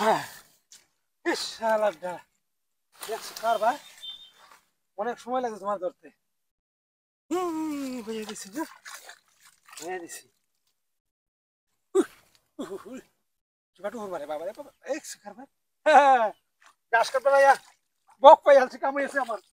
হ্যাঁ, হ্যাঁ অনেক সময় লাগে তোমার ধরতে বেজে দিছি বাবা এক শিকার ভাই হ্যাঁ ঘাস হ্যাঁ, হ্যাঁ। বক পাই হালছে কামড়িয়েছে আমার